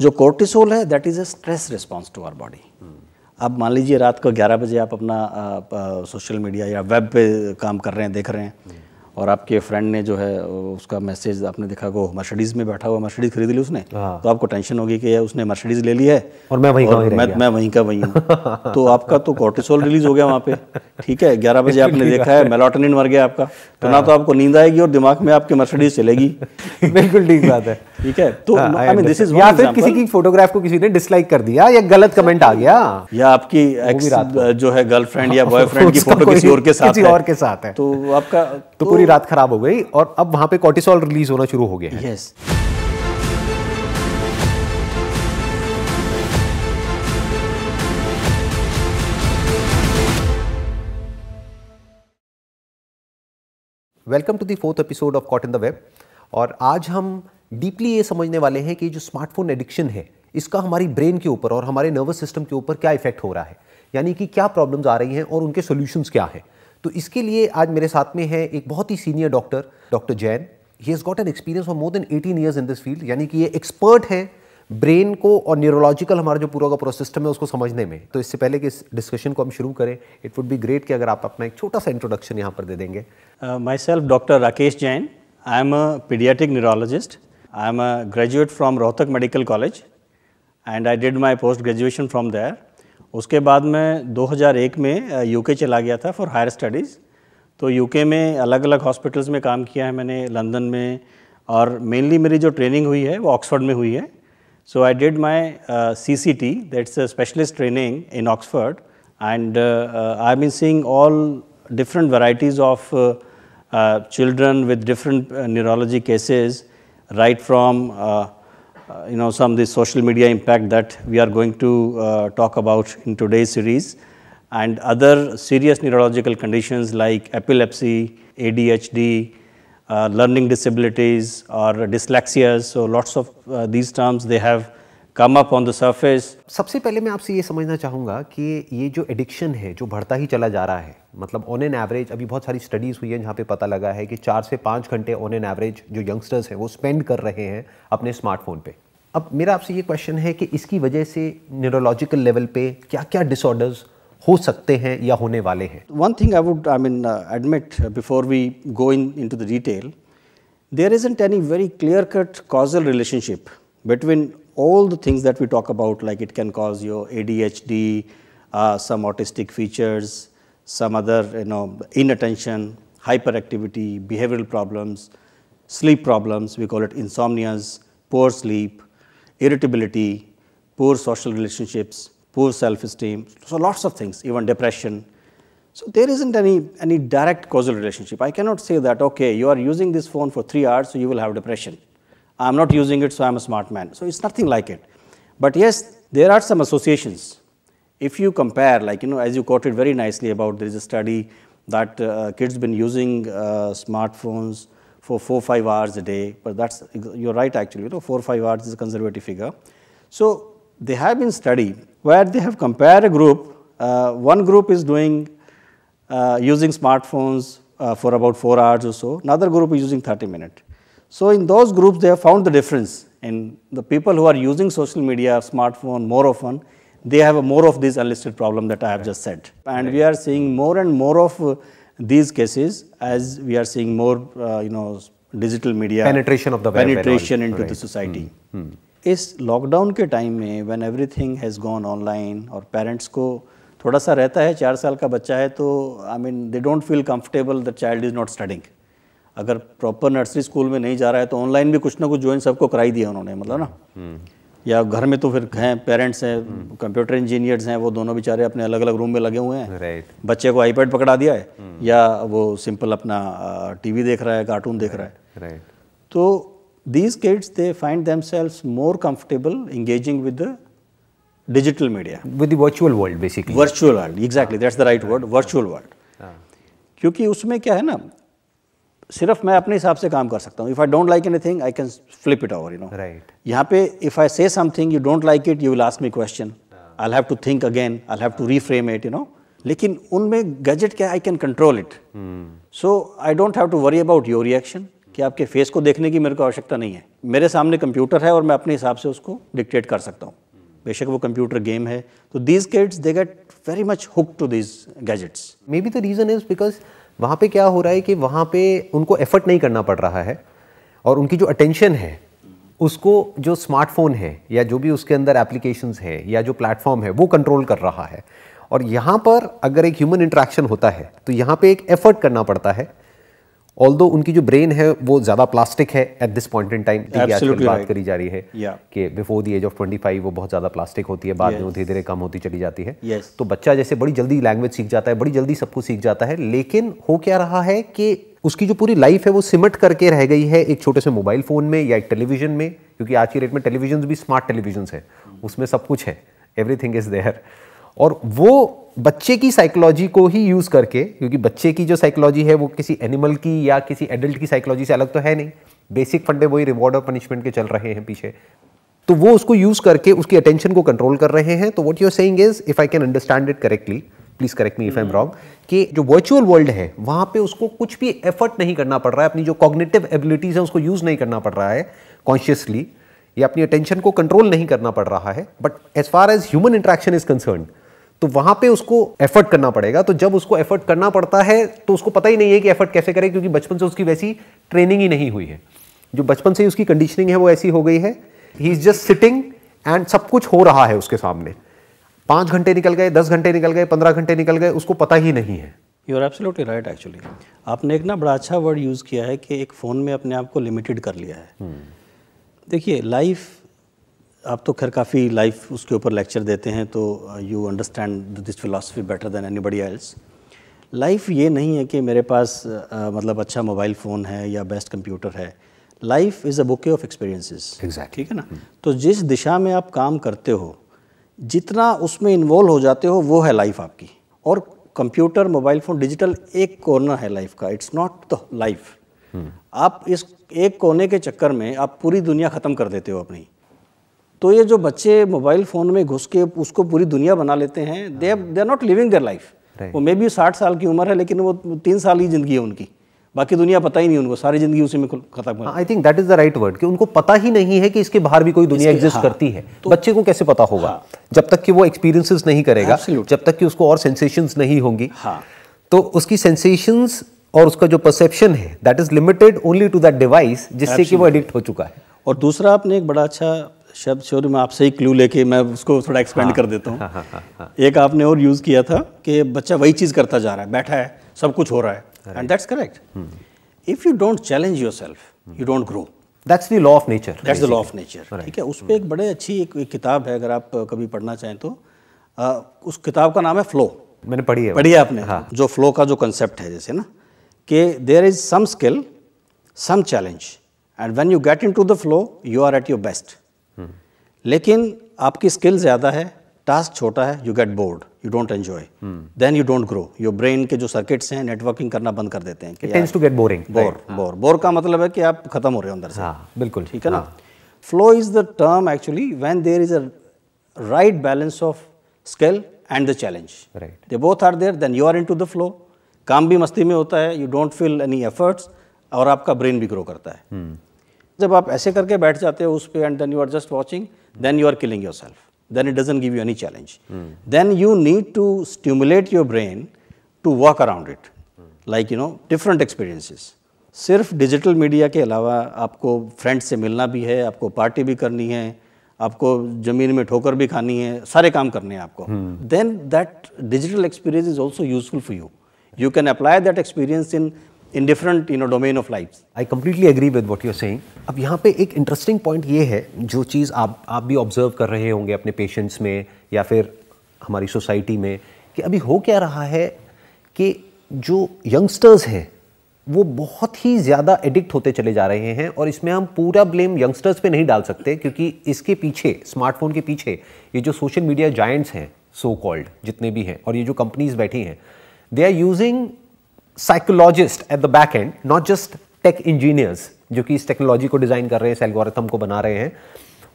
जो कोर्टिसोल है that is a stress response to our body अब मान लीजिए रात को 11 बजे आप अपना सोशल मीडिया या वेब पे काम कर रहे हैं देख रहे हैं और आपके फ्रेंड ने जो है उसका मैसेज आपने देखा वो मर्सिडीज में बैठा हुआ मर्सिडीज खरीद ली उसने हाँ। तो आपको टेंशन होगी कि उसने मर्सिडीज ले ली है और मैं वहीं और मैं, मैं वहीं का वहीं हूँ तो आपका तो कॉर्टिसोल रिलीज हो गया वहाँ पे ठीक है ग्यारह बजे आपने देखा है मेलाटोनिन मर गया आपका तो ना हाँ। तो आपको नींद आएगी और दिमाग में आपकी मर्सिडीज चलेगी बिल्कुल ठीक बात है ठीक है तो आई मीन दिस इज या फिर किसी की फोटोग्राफ को किसी ने डिसलाइक कर दिया या गलत कमेंट आ गया या आपकी एक्स जो है गर्लफ्रेंड या बॉयफ्रेंड की फोटो किसी और के साथ है तो आपका तो, तो पूरी पूरी रात खराब हो गई और अब वहां पे कॉर्टिसोल रिलीज होना शुरू हो गया है yes. Welcome to the fourth episode of caught in the web और आज हम डीपली ये समझने वाले हैं कि जो स्मार्टफोन एडिक्शन है इसका हमारी ब्रेन के ऊपर और हमारे नर्वस सिस्टम के ऊपर क्या इफेक्ट हो रहा है यानी कि क्या प्रॉब्लम्स आ रही हैं और उनके सोल्यूशंस क्या हैं तो इसके लिए आज मेरे साथ में है एक बहुत ही senior doctor doctor Jain he has got an experience of more than eighteen years in this field यानी कि ये एक्सपर्ट है ब्रेन को और न्यूरोलॉजिकल हमारा जो पूरा का पूरा सिस्टम है उसको समझने में तो इससे पहले कि इस डिस्कशन को हम शुरू करें इट वुड बी ग्रेट कि अगर आप अपना एक छोटा सा इंट्रोडक्शन यहाँ पर दे देंगे myself doctor Rakesh Jain I am a paediatric neurologist I am a graduate from Rohtak medical college and I did my post graduation from there उसके बाद मैं 2001 में यूके चला गया था फॉर हायर स्टडीज़ तो यूके में अलग अलग हॉस्पिटल्स में काम किया है मैंने लंदन में और मेनली मेरी जो ट्रेनिंग हुई है वो ऑक्सफर्ड में हुई है so I did my C C T that's a specialist training in Oxford and I mean seeing all different varieties of children with different neurology cases right from uh, you know, some of the social media impact that we are going to uh, talk about in today's series and other serious neurological conditions like epilepsy, ADHD, uh, learning disabilities or dyslexias. So lots of uh, these terms, they have come up on the surface सबसे पहले मैं आपसे ये समझना चाहूँगा कि ये जो एडिक्शन है जो बढ़ता ही चला जा रहा है मतलब ऑन एन एवरेज अभी बहुत सारी स्टडीज़ हुई है जहाँ पे पता लगा है कि चार से पाँच घंटे ऑन एन एवरेज जो यंगस्टर्स हैं वो स्पेंड कर रहे हैं अपने स्मार्टफोन पे अब मेरा आपसे ये क्वेश्चन है कि इसकी वजह से न्यूरोलॉजिकल लेवल पे क्या क्या डिसऑर्डर्स हो सकते हैं या होने वाले हैं one thing I would I mean admit before we go in into the detail there is ain't any very clear cut causal relationship between all the things that we talk about, like it can cause your ADHD, uh, some autistic features, some other you know, inattention, hyperactivity, behavioral problems, sleep problems, we call it insomnias, poor sleep, irritability, poor social relationships, poor self-esteem, so lots of things, even depression. So there isn't any, any direct causal relationship. I cannot say that, okay, you are using this phone for three hours, so you will have depression. I'm not using it, so I'm a smart man. So it's nothing like it. But yes, there are some associations. If you compare, like, you know, as you quoted very nicely about there is a study that uh, kids been using uh, smartphones for four, five hours a day, but that's, you're right actually, you know, four, five hours is a conservative figure. So they have been study where they have compared a group, uh, one group is doing, uh, using smartphones uh, for about four hours or so, another group is using 30 minutes. So, in those groups they have found the difference and the people who are using social media, smartphone more often, they have more of these unlisted problem that I have right. just said. And right. we are seeing more and more of uh, these cases as we are seeing more, uh, you know, digital media penetration of the penetration into right. the society. Hmm. Hmm. इस lockdown के time में when everything has gone online और parents को थोड़ा सा रहता है चार साल का बच्चा है तो I mean they don't feel comfortable the child is not studying अगर प्रॉपर नर्सरी स्कूल में नहीं जा रहा है तो ऑनलाइन भी कुछ ना कुछ ज्वाइन सबको कराई दिया उन्होंने मतलब ना हम्म। या घर में तो फिर हैं पेरेंट्स हैं कंप्यूटर हम्म। इंजीनियर्स हैं वो दोनों बेचारे अपने अलग अलग रूम में लगे हुए हैं बच्चे को आईपैड पकड़ा दिया है हम्म। या वो सिंपल अपना टीवी देख रहा है कार्टून देख रहा है तो these kids they find them more comfortable engaging with digital media with virtual world basically virtual world exactly that's the right word virtual world क्योंकि उसमें क्या है ना सिर्फ मैं अपने हिसाब से काम कर सकता हूँ if I don't like anything I can flip it over you know right यहाँ पे if I say something you don't like it you will ask me question I have to think again I have to reframe it you know लेकिन उनमें gadget क्या I can control it so I don't have to worry about your reaction कि आपके face को देखने की मेरे को आवश्यकता नहीं है मेरे सामने कंप्यूटर है और मैं अपने हिसाब से उसको डिक्टेट कर सकता हूँ बेशक वो कंप्यूटर गेम है तो these kids they get very much hook to these gadgets maybe the reason is because वहाँ पे क्या हो रहा है कि वहाँ पे उनको एफर्ट नहीं करना पड़ रहा है और उनकी जो अटेंशन है उसको जो स्मार्टफोन है या जो भी उसके अंदर एप्लीकेशन है या जो प्लेटफॉर्म है वो कंट्रोल कर रहा है और यहाँ पर अगर एक ह्यूमन इंट्रैक्शन होता है तो यहाँ पे एक एफर्ट करना पड़ता है ऑल्दो उनकी जो ब्रेन है वो ज़्यादा प्लास्टिक है at this point in time बात करी जा रही है yeah. कि before the age of twenty five वो बहुत ज़्यादा प्लास्टिक होती है बाद yes. में वो धीरे धीरे कम होती चली जाती है yes. तो बच्चा जैसे बड़ी जल्दी लैंग्वेज सीख जाता है बड़ी जल्दी सब कुछ सीख जाता है लेकिन हो क्या रहा है कि उसकी जो पूरी लाइफ है वो सिमट करके रह गई है एक छोटे से मोबाइल फ़ोन में या एक टेलीविजन में क्योंकि आज की डेट में टेलीविजन भी स्मार्ट टेलीविजन है उसमें सब कुछ है एवरीथिंग इज़ देयर और वो बच्चे की साइकोलॉजी को ही यूज़ करके क्योंकि बच्चे की जो साइकोलॉजी है वो किसी एनिमल की या किसी एडल्ट की साइकोलॉजी से अलग तो है नहीं बेसिक फंडे वही रिवॉर्ड और पनिशमेंट के चल रहे हैं पीछे तो वो उसको यूज़ करके उसकी अटेंशन को कंट्रोल कर रहे हैं तो what you're saying is if I can understand it correctly please correct me if I am wrong कि जो वर्चुअल वर्ल्ड है वहाँ पे उसको कुछ भी एफर्ट नहीं करना पड़ रहा है अपनी जो कॉग्निटिव एबिलिटीज़ है उसको यूज़ नहीं करना पड़ रहा है कॉन्शियसली या अपनी अटेंशन को कंट्रोल नहीं करना पड़ रहा है but as far as human interaction is concern तो वहां पे उसको एफर्ट करना पड़ेगा तो जब उसको एफर्ट करना पड़ता है तो उसको पता ही नहीं है कि एफर्ट कैसे करें क्योंकि बचपन से उसकी वैसी ट्रेनिंग ही नहीं हुई है जो बचपन से ही उसकी कंडीशनिंग है वो ऐसी हो गई है he is just sitting and सब कुछ हो रहा है उसके सामने पांच घंटे निकल गए दस घंटे निकल गए पंद्रह घंटे निकल गए उसको पता ही नहीं है you are absolutely right actually आपने एक ना बड़ा अच्छा वर्ड यूज़ किया है कि एक फ़ोन में अपने आप को लिमिटेड कर लिया है हम्म। देखिए लाइफ आप तो खैर काफ़ी लाइफ उसके ऊपर लेक्चर देते हैं तो you understand this philosophy better than बड़ी एल्स लाइफ ये नहीं है कि मेरे पास uh, मतलब अच्छा मोबाइल फ़ोन है या बेस्ट कंप्यूटर है life is a bouquet of experiences exact ठीक है ना hmm. तो जिस दिशा में आप काम करते हो जितना उसमें इन्वॉल्व हो जाते हो वो है लाइफ आपकी और कंप्यूटर मोबाइल फ़ोन डिजिटल एक कॉर्नर है लाइफ का इट्स नॉट द लाइफ आप इस एक कोने के चक्कर में आप पूरी दुनिया ख़त्म कर देते हो अपनी तो ये जो बच्चे मोबाइल फ़ोन में घुस के उसको पूरी दुनिया बना लेते हैं they they are not living their life वो मे बी साठ साल की उम्र है लेकिन वो तीन साल ही ज़िंदगी है उनकी बाकी दुनिया पता ही नहीं उनको सारी जिंदगी उसी में खत्म I think that is the right word कि उनको पता ही नहीं है कि इसके बाहर भी कोई दुनिया एग्जिस्ट हाँ, करती है तो, बच्चे को कैसे पता होगा हाँ, जब तक कि वो एक्सपीरियंसेस नहीं करेगा जब तक कि उसको और सेंसेशंस नहीं होंगी हाँ, तो उसकी सेंसेशंस और उसका जो परसेप्शन है that is limited only to that device जिससे कि वो एडिक्ट हो चुका है और दूसरा आपने एक बड़ा अच्छा शब्द शोरी में आपसे ही क्लू लेके मैं उसको थोड़ा एक्सपेंड हाँ, कर देता हूँ हाँ, हाँ, हाँ, एक आपने और यूज़ किया था कि बच्चा वही चीज़ करता जा रहा है बैठा है सब कुछ हो रहा है and that's correct if you don't challenge yourself you don't grow that's the law of nature that's the law of nature ठीक है उस पर हम्म। एक बड़े अच्छी एक, एक किताब है अगर आप कभी पढ़ना चाहें तो आ, उस किताब का नाम है फ्लो मैंने पढ़ी है पढ़ी है आपने हाँ। जो फ्लो का जो कंसेप्ट है जैसे ना कि there is some skill some challenge and when you get into the flow you are at your best लेकिन आपकी स्किल ज़्यादा है टास्क छोटा है you get bored you don't enjoy then you don't grow your brain के जो circuits हैं networking करना बंद कर देते हैं tends to get boring bore bore bore का मतलब है कि आप खत्म हो रहे हो अंदर से हाँ, बिल्कुल ठीक है ना flow is the term actually when there is a right balance of skill and the challenge right they both are there then you are into the flow काम भी मस्ती में होता है you don't feel any efforts और आपका brain भी grow करता है hmm. जब आप ऐसे करके बैठ जाते हो उस पे and then you are just watching then you are killing yourself then it doesn't give you any challenge then you need to stimulate your brain to work around it like you know different experiences सिर्फ digital media के अलावा आपको friend से मिलना भी है आपको party भी करनी है आपको ज़मीन में ठोकर भी खानी है सारे काम करने हैं आपको then that digital experience is also useful for you you can apply that experience in in different you know domain of life I completely agree with what you're saying अब यहाँ पे एक इंटरेस्टिंग पॉइंट ये है जो चीज़ आप आप भी ऑब्जर्व कर रहे होंगे अपने पेशेंट्स में या फिर हमारी सोसाइटी में कि अभी हो क्या रहा है कि जो यंगस्टर्स हैं वो बहुत ही ज़्यादा एडिक्ट होते चले जा रहे हैं और इसमें हम पूरा ब्लेम यंगस्टर्स पे नहीं डाल सकते क्योंकि इसके पीछे स्मार्टफोन के पीछे ये जो सोशल मीडिया जाइंट्स हैं सो कॉल्ड जितने भी हैं और ये जो कंपनीज बैठी हैं they are using psychologist at the back end not just tech engineers जो कि इस टेक्नोलॉजी को डिज़ाइन कर रहे हैं इस एल्गोरिथम को बना रहे हैं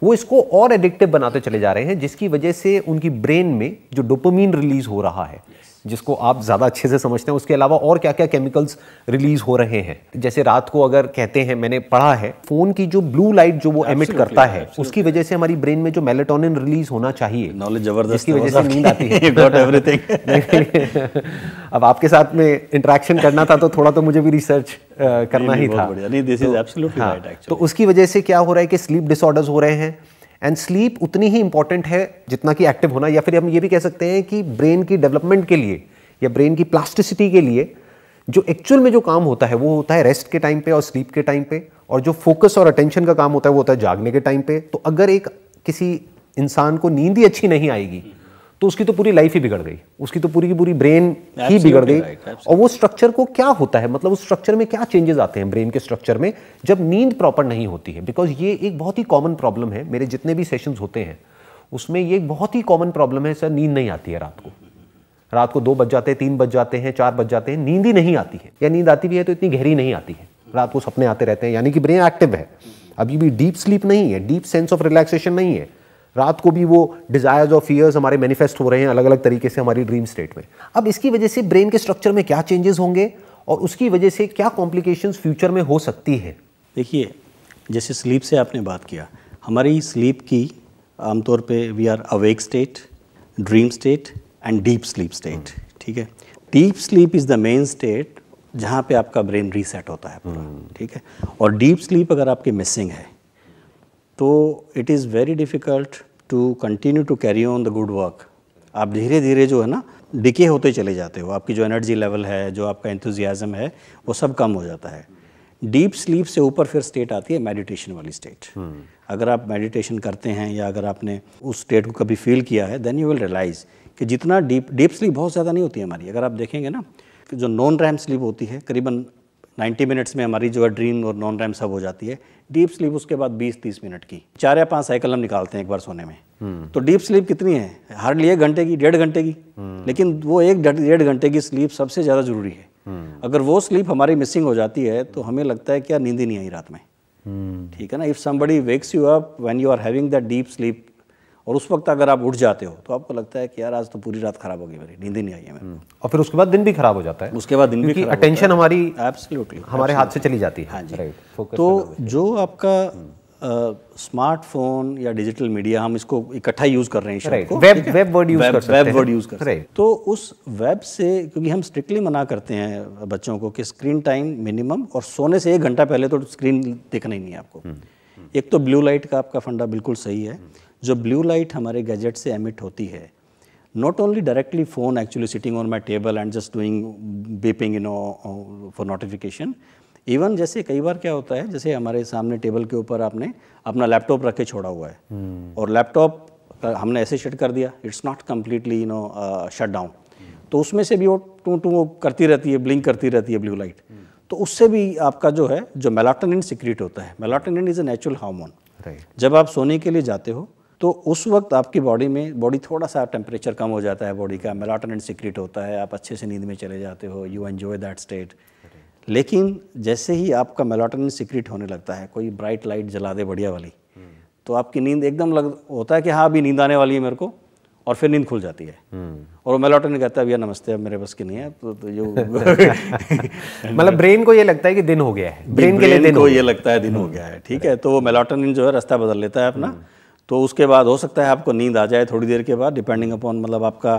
वो इसको और एडिक्टिव बनाते चले जा रहे हैं जिसकी वजह से उनकी ब्रेन में जो डोपोमिन रिलीज हो रहा है जिसको आप ज़्यादा अच्छे से समझते हैं उसके अलावा और क्या क्या केमिकल्स रिलीज हो रहे हैं जैसे रात को अगर कहते हैं मैंने पढ़ा है फ़ोन की जो ब्लू लाइट जो वो एमिट करता है उसकी वजह से हमारी ब्रेन में जो मेलेटोनिन रिलीज होना चाहिए नॉलेज जबरदस्त की वजह से नींद आती है अब आपके साथ में इंट्रैक्शन करना था तो थोड़ा तो मुझे भी रिसर्च uh, करना ही था तो, हाँ, तो उसकी वजह से क्या हो रहा है कि स्लीप डिसऑर्डर्स हो रहे हैं एंड स्लीप उतनी ही इंपॉर्टेंट है जितना कि एक्टिव होना या फिर हम ये भी कह सकते हैं कि ब्रेन की डेवलपमेंट के लिए या ब्रेन की प्लास्टिसिटी के लिए जो एक्चुअल में जो काम होता है वो होता है रेस्ट के टाइम पे और स्लीप के टाइम पे और जो फोकस और अटेंशन का काम होता है वो होता है जागने के टाइम पे तो अगर एक किसी इंसान को नींद ही अच्छी नहीं आएगी तो उसकी तो पूरी लाइफ ही बिगड़ गई उसकी तो पूरी की पूरी ब्रेन ही बिगड़ गई और वो स्ट्रक्चर को क्या होता है मतलब उस स्ट्रक्चर में क्या चेंजेस आते हैं ब्रेन के स्ट्रक्चर में जब नींद प्रॉपर नहीं होती है बिकॉज ये एक बहुत ही कॉमन प्रॉब्लम है मेरे जितने भी सेशंस होते हैं उसमें ये एक बहुत ही कॉमन प्रॉब्लम है सर नींद नहीं आती है रात को रात को दो बज जाते हैं तीन बज जाते हैं चार बज जाते हैं नींद ही नहीं आती है या नींद आती भी है तो इतनी गहरी नहीं आती है रात को सपने आते रहते हैं यानी कि ब्रेन एक्टिव है अभी भी डीप स्लीप नहीं है डीप सेंस ऑफ रिलैक्सेशन नहीं है रात को भी वो डिज़ायर्स और फियर्स हमारे मैनिफेस्ट हो रहे हैं अलग अलग तरीके से हमारी ड्रीम स्टेट में अब इसकी वजह से ब्रेन के स्ट्रक्चर में क्या चेंजेस होंगे और उसकी वजह से क्या कॉम्प्लिकेशंस फ्यूचर में हो सकती है देखिए जैसे स्लीप से आपने बात किया हमारी स्लीप की आमतौर पे we are awake state dream state and deep sleep state ठीक है deep sleep is the main state जहाँ पे आपका ब्रेन रीसेट होता है पूरा ठीक है और डीप स्लीप अगर आपकी मिसिंग है तो it is very difficult to continue to carry on the good work आप धीरे धीरे जो है ना डिके होते चले जाते हो आपकी जो एनर्जी लेवल है जो आपका एंथुजियाज़म है वो सब कम हो जाता है डीप स्लीप से ऊपर फिर स्टेट आती है मेडिटेशन वाली स्टेट हम्म। अगर आप मेडिटेशन करते हैं या अगर आपने उस स्टेट को कभी फील किया है देन यू विल रियलाइज़ कि जितना डीप डीप स्लीप बहुत ज़्यादा नहीं होती है हमारी अगर आप देखेंगे ना जो नॉन रैम स्लीप होती है करीबन 90 मिनट्स में हमारी जो है ड्रीम और नॉन रैम सब हो जाती है डीप स्लीप उसके बाद 20-30 मिनट की चार या पांच साइकिल हम निकालते हैं एक बार सोने में हम्म। तो डीप स्लीप कितनी है हार्डली एक घंटे की डेढ़ घंटे की हम्म। लेकिन वो एक डेढ़ घंटे की स्लीप सबसे ज़्यादा ज़रूरी है हम्म। अगर वो स्लीप हमारी मिसिंग हो जाती है तो हमें लगता है क्या नींद ही नहीं आई रात में ठीक है ना if somebody wakes you up when you are having that deep sleep और उस वक्त अगर आप उठ जाते हो तो आपको लगता है कि यार आज तो पूरी रात खराब हो गई मेरी नींद ही नहीं आई है मेरे और फिर उसके बाद दिन भी खराब हो जाता है उसके बाद दिन भी अटेंशन हमारी एब्सोल्युटली हमारे हाथ से चली जाती है हाँ जी राइट तो जो आपका स्मार्टफोन या डिजिटल मीडिया हम इसको इकट्ठा यूज कर रहे हैं वेब वेब वर्ड यूज कर वेब वर्ड यूज कर रहे तो उस वेब से क्योंकि हम स्ट्रिक्टली मना करते हैं बच्चों को कि स्क्रीन टाइम मिनिमम और सोने से एक घंटा पहले तो स्क्रीन देखना ही नहीं है आपको हम्म, हम्म। एक तो ब्लू लाइट का आपका फंडा बिल्कुल सही है जो ब्लू लाइट हमारे गैजेट से एमिट होती है not only directly phone actually sitting on my table and just doing beeping you know for even जैसे कई बार क्या होता है जैसे हमारे सामने टेबल के ऊपर आपने अपना लैपटॉप रख के छोड़ा हुआ है hmm. और लैपटॉप हमने ऐसे शट कर दिया it's not completely you know shut down तो उसमें से भी वो टू टू वो करती रहती है ब्लिंक करती रहती है ब्लू लाइट hmm. तो उससे भी आपका जो है जो मेलाटोनिन सिक्रिट होता है melatonin is a natural hormone जब आप सोने के लिए जाते हो तो उस वक्त आपकी बॉडी में बॉडी थोड़ा सा टेम्परेचर कम हो जाता है बॉडी का मेलाटन एंड सिक्रेट होता है आप अच्छे से नींद में चले जाते हो यू एन्जॉय दैट स्टेट लेकिन जैसे ही आपका मेलाटन सिक्रेट होने लगता है कोई ब्राइट लाइट जला दे बढ़िया वाली हम्म। तो आपकी नींद एकदम लग होता है कि हाँ अभी नींद आने वाली है मेरे को और फिर नींद खुल जाती है हम्म। और मेलाटोनिन कहता है भैया नमस्ते अब मेरे बस की नहीं है तो, तो जो मतलब ब्रेन को ये लगता है कि दिन हो गया है ब्रेन, ब्रेन के लिए दिन को ये लगता है दिन हो हम्म। गया है ठीक है तो वो मेलाटोनिन जो है रास्ता बदल लेता है अपना तो उसके बाद हो सकता है आपको नींद आ जाए थोड़ी देर के बाद डिपेंडिंग अपॉन मतलब आपका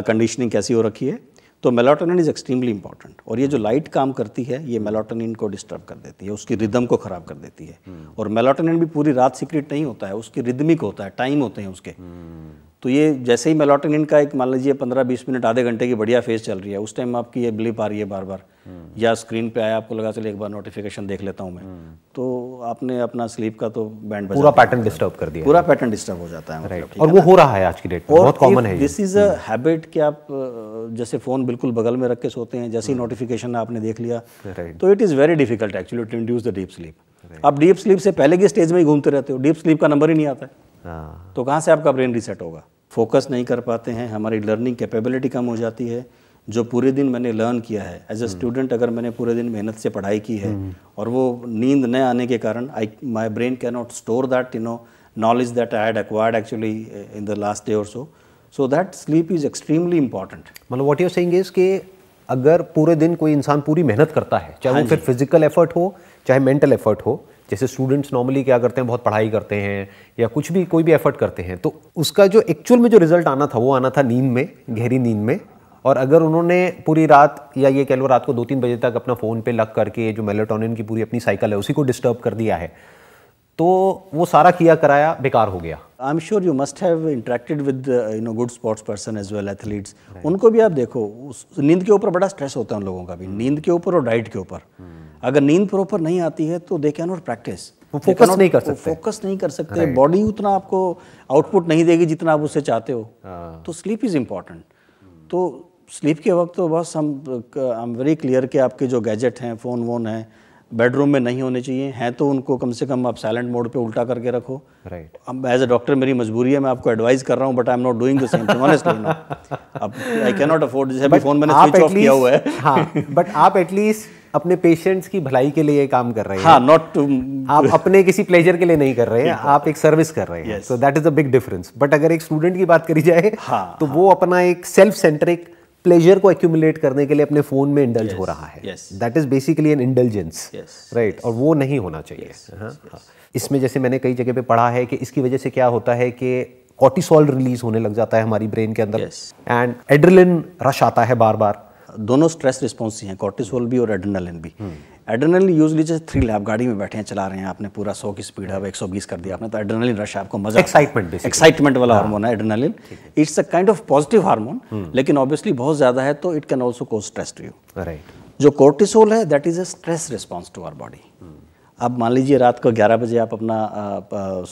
कंडीशनिंग uh, कैसी हो रखी है तो मेलाटोनिन इज़ एक्सट्रीमली इंपॉर्टेंट और ये जो लाइट काम करती है ये मेलाटोनिन को डिस्टर्ब कर देती है उसकी रिदम को ख़राब कर देती है हम्म। और मेलाटोनिन भी पूरी रात सीक्रेट नहीं होता है उसकी रिदमिक होता है टाइम होते हैं उसके हम्म। तो ये जैसे ही मेलाटोनिन का एक मान लीजिए पंद्रह बीस मिनट आधे घंटे की बढ़िया फेज चल रही है उस टाइम आपकी ये ब्लिप आ रही है बार बार हम्म। या स्क्रीन पे आया आपको लगा चले एक बार नोटिफिकेशन देख लेता हूँ मैं हम्म। तो आपने अपना स्लीप का तो बैंड पूरा पैटर्न डिस्टर्ब कर दिया पूरा पैटर्न डिस्टर्ब हो जाता है मतलब और वो हो रहा है आज की डेट बहुत कॉमन है दिस इज अ हैबिट कि आप जैसे फ़ोन बिल्कुल बगल में रख के सोते हैं जैसे ही नोटिफिकेशन हम्म। आपने देख लिया तो it is very difficult actually to induce the deep sleep आप डीप स्लीप से पहले की स्टेज में ही घूमते रहते हो डीप स्लीप का नंबर ही नहीं आता है हाँ। तो कहाँ से आपका ब्रेन रिसेट होगा फोकस नहीं कर पाते हैं हमारी लर्निंग कैपेबिलिटी कम हो जाती है जो पूरे दिन मैंने लर्न किया है एज अ स्टूडेंट अगर मैंने पूरे दिन मेहनत से पढ़ाई की है हम्म। और वो नींद न आने के कारण I my brain can not store that you know knowledge that I had acquired actually in the last day और so so that sleep is extremely important मतलब वॉट यूर सेइंग इज के अगर पूरे दिन कोई इंसान पूरी मेहनत करता है चाहे वो हाँ फिर फिजिकल एफर्ट हो चाहे मेंटल एफर्ट हो जैसे स्टूडेंट्स नॉर्मली क्या करते हैं बहुत पढ़ाई करते हैं या कुछ भी कोई भी एफर्ट करते हैं तो उसका जो एक्चुअल में जो रिजल्ट आना था वो आना था नींद में गहरी नींद में और अगर उन्होंने पूरी रात या ये कह लो रात को दो तीन बजे तक अपना फ़ोन पे लग करके जो मेलेटोनिन की पूरी अपनी साइकिल है उसी को डिस्टर्ब कर दिया है तो वो सारा किया कराया बेकार हो गया I am sure you must have interacted with you know good sports person as well athletes उनको भी आप देखो नींद के ऊपर बड़ा स्ट्रेस होता है उन लोगों का भी नींद के ऊपर और डाइट के ऊपर hmm. अगर नींद प्रॉपर नहीं आती है तो दे कैन नॉट प्रैक्टिस वो फोकस नहीं कर सकते फोकस नहीं कर सकते बॉडी उतना आपको आउटपुट नहीं देगी जितना आप उससे चाहते हो हाँ। तो स्लीप इज़ इम्पॉर्टेंट तो स्लीप के वक्त तो बस हम आई एम वेरी क्लियर कि आपके जो गैजेट हैं फ़ोन वोन हैं बेडरूम में नहीं होने चाहिए हैं तो उनको कम से कम आप साइलेंट मोड पे उल्टा करके रखो राइट अब एज अ डॉक्टर मेरी मजबूरी है मैं आपको एडवाइस कर रहा हूँ but I am not doing the same thing honestly no अब आई कैन नॉट अफोर्ड जैसे फोन मैंने स्विच ऑफ किया हुआ है हाँ बट आप एटलीस्ट अपने पेशेंट्स की भलाई के लिए काम कर रहे हैं हाँ नॉट to... आप अपने किसी प्लेजर के लिए नहीं कर रहे हैं आप एक सर्विस कर रहे हैं so that is the big difference but अगर एक स्टूडेंट की बात करी जाए हाँ, तो हाँ. वो अपना एक सेल्फ सेंट्रिक प्लेजर को एक्यूमुलेट करने के लिए अपने फोन में इंडल्ज yes, हो रहा है that is basically an indulgence right और वो नहीं होना चाहिए हाँ, yes, हाँ, yes. इसमें जैसे मैंने कई जगह पे पढ़ा है कि इसकी वजह से क्या होता है कि कॉर्टिसोल रिलीज होने लग जाता है हमारी ब्रेन के अंदर एंड एड्रिलिन रश आता है बार बार दोनों स्ट्रेस रिस्पॉन्स ही हैं कॉर्टिसोल भी और एडनलिन भी एडनलिन यूज लीजिए थ्री लैप गाड़ी में बैठे हैं चला रहे हैं आपने पूरा सौ की स्पीड है एक सौ बीस कर दिया आपने तो एडनलिन रश आपको मजा एक्साइटमेंट एक्साइटमेंट वाला हार्मोन है adrenaline it's a kind of positive hormone लेकिन ऑब्वियसली बहुत ज्यादा है तो it can also cause stress to you right जो कोर्टिसोल है that is a stress response to our body अब मान लीजिए रात को ग्यारह बजे आप अपना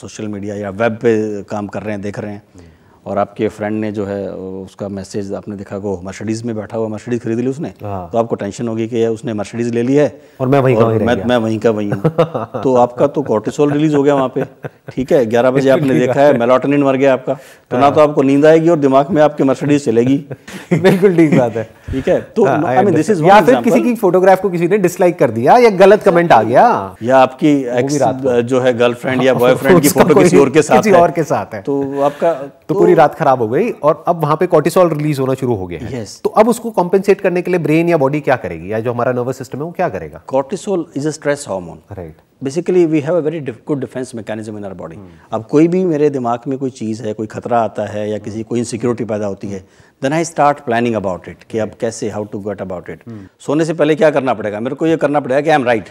सोशल मीडिया या वेब पे काम कर रहे हैं देख रहे हैं हम्म। और आपके फ्रेंड ने जो है उसका मैसेज आपने देखा वो मर्सिडीज़ में बैठा हुआ मर्सिडीज़ खरीद ली उसने हाँ। तो आपको टेंशन होगी कि उसने मर्सिडीज़ ले ली है और मैं वहीं का वहीं मैं, मैं वहीं का वहीं हूँ तो आपका तो कॉर्टिसोल रिलीज हो गया वहाँ पे ठीक है ग्यारह बजे आपने देखा है मेलाटोनिन मर गया आपका तो ना हाँ। तो आपको नींद आएगी और दिमाग में आपकी मर्सिडीज़ चलेगी बिल्कुल ठीक बात है ठीक है तो आई मीन दिस इज या फिर किसी की फोटोग्राफ को किसी ने डिसलाइक कर दिया या गलत कमेंट आ गया या आपकी एक्स जो है गर्लफ्रेंड या बॉयफ्रेंड की फोटो किसी और के साथ और के साथ है तो आपका तो पूरी तो रात खराब हो गई और अब वहां पे कॉर्टिसोल रिलीज होना शुरू हो गया है yes. तो अब उसको कॉम्पेंसेट करने के लिए ब्रेन या बॉडी क्या करेगी या जो हमारा नर्वस सिस्टम है वो क्या करेगा cortisol is a stress hormone right basically we have a very good defence mechanism in our body अब कोई भी मेरे दिमाग में कोई चीज़ है कोई खतरा आता है या किसी कोई इनसिक्योरिटी पैदा होती है then I start planning about it कि अब कैसे how to get about it सोने से पहले क्या करना पड़ेगा मेरे को ये करना पड़ेगा कि आई एम राइट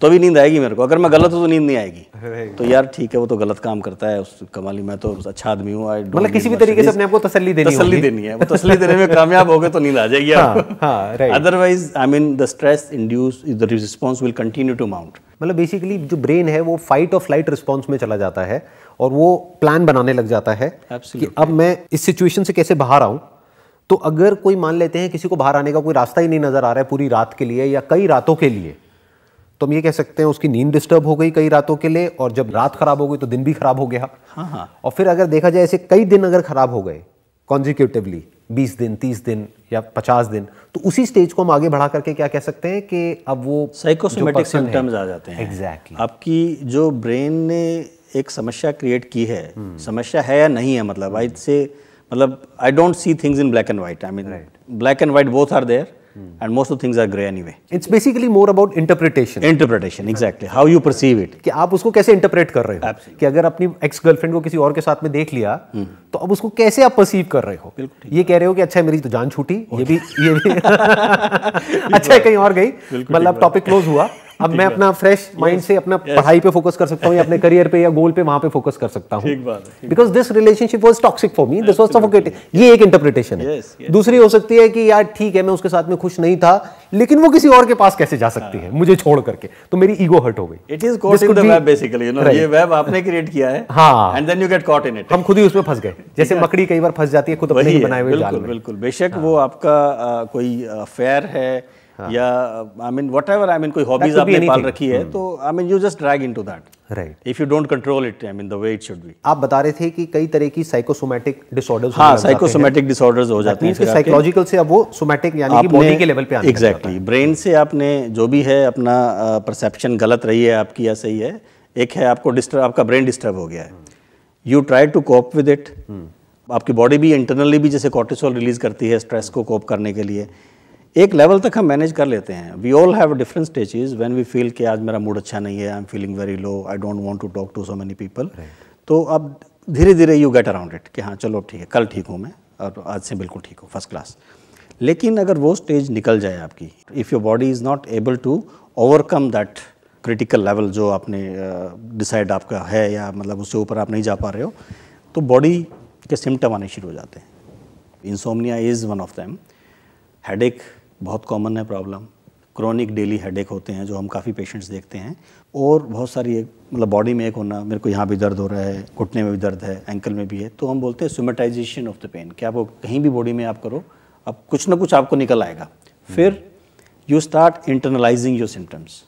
तो अभी नींद आएगी मेरे को अगर मैं गलत हूँ तो नींद नहीं आएगी तो यार ठीक है वो तो गलत काम करता है उस कमाली मैं तो अच्छा आदमी हूँ मतलब किसी भी तरीके से अपने आपको तसल्ली देनी तसल्ली देनी है वो तसल्ली देने में कामयाब हो गए तो नींद आ जाएगी otherwise I mean the stress induce the response will continue to mount मतलब बेसिकली जो ब्रेन है वो फाइट और फ्लाइट रिस्पॉन्स में चला जाता है और वो प्लान बनाने लग जाता है कि अब मैं इस सिचुएशन से कैसे बाहर आऊँ तो अगर कोई मान लेते हैं किसी को बाहर आने का कोई रास्ता ही नहीं नज़र आ रहा है पूरी रात के लिए या कई रातों के लिए तो हम ये कह सकते हैं उसकी नींद डिस्टर्ब हो गई कई रातों के लिए और जब रात खराब हो गई तो दिन भी खराब हो गया हाँ हाँ और फिर अगर देखा जाए ऐसे कई दिन अगर खराब हो गए कॉन्जिक्यूटिवली बीस दिन तीस दिन या पचास दिन तो उसी स्टेज को हम आगे बढ़ा करके क्या कह सकते हैं कि अब वो साइकोसोमेटिक सिम्टम्स आ जाते हैं एग्जैक्टली exactly. आपकी जो ब्रेन ने एक समस्या क्रिएट की है hmm. समस्या है या नहीं है मतलब आई से हम्म। मतलब I don't see things in black and white I mean black and white both are there mm. and most of the things are gray anyway it's basically more about interpretation interpretation exactly how you perceive it कि आप उसको कैसे interpret कर रहे हो Absolutely. कि अगर अपनी एक्स गर्लफ्रेंड को किसी और के साथ में देख लिया mm. तो अब उसको कैसे आप परसीव कर रहे हो ये कह रहे हो कि अच्छा मेरी तो जान छूटी ये भी ये भी अच्छा कहीं और गई मतलब टॉपिक क्लोज हुआ अब मैं अपना फ्रेश माइंड से अपना पढ़ाई पे फोकस कर सकता हूँ या अपने करियर पे या गोल पे वहां पे फोकस कर सकता हूँ because this relationship was toxic for me this was suffocating ये एक इंटरप्रिटेशन है दूसरी हो सकती है कि यार ठीक है मैं उसके साथ में खुश नहीं था लेकिन वो किसी और के पास कैसे जा सकती है हाँ। मुझे छोड़ करके तो मेरी ईगो हर्ट हो गई it is caught in the web basically you know ये वेब आपने क्रिएट किया है हां and then you get caught in it हम खुद ही उसमें फंस गए जैसे मकड़ी कई बार फंस जाती है खुद अपने ही बनाए हुए बिल्कुल बेशक हाँ। वो आपका कोई फेयर है हाँ। या I mean whatever I mean कोई हॉबीज आपने पाल रखी है hmm. तो I mean you just drag into that right if you don't control it I mean the way it should be आप बता रहे थे कि कई तरह की साइकोसोमेटिक डिसऑर्डर्स हाँ साइकोसोमेटिक डिसऑर्डर्स हो जाते हैं साइकोलॉजिकल से अब वो सोमेटिक यानी कि बॉडी के लेवल पे आने एग्जैक्टली ब्रेन से आपने जो भी है अपना परसेप्शन uh, गलत रही है आपकी या सही है एक है आपको डिस्टर्ब आपका ब्रेन डिस्टर्ब हो गया है you try to cope with it आपकी बॉडी भी इंटरनली भी जैसे कॉर्टिसोल रिलीज करती है स्ट्रेस को कोप करने के लिए एक लेवल तक हम मैनेज कर लेते हैं we all have different stages when we feel कि आज मेरा मूड अच्छा नहीं है I am feeling very low I don't want to talk to so many people तो अब धीरे धीरे यू गेट अराउंड इट कि हाँ चलो ठीक है कल ठीक हूँ मैं और आज से बिल्कुल ठीक हूँ फर्स्ट क्लास लेकिन अगर वो स्टेज निकल जाए आपकी if your body is not able to overcome that critical level जो आपने डिसाइड uh, आपका है या मतलब उससे ऊपर आप नहीं जा पा रहे हो तो बॉडी के सिम्टम आने शुरू हो जाते हैं insomnia is one of them headache बहुत कॉमन है प्रॉब्लम क्रॉनिक डेली हेडेक होते हैं जो हम काफ़ी पेशेंट्स देखते हैं और बहुत सारी एक मतलब बॉडी में एक होना मेरे को यहाँ भी दर्द हो रहा है घुटने में भी दर्द है एंकल में भी है तो हम बोलते हैं सुमेटाइजेशन ऑफ द पेन कि आप कहीं भी बॉडी में आप करो अब कुछ ना कुछ आपको निकल आएगा हम्म। फिर you start internalizing your symptoms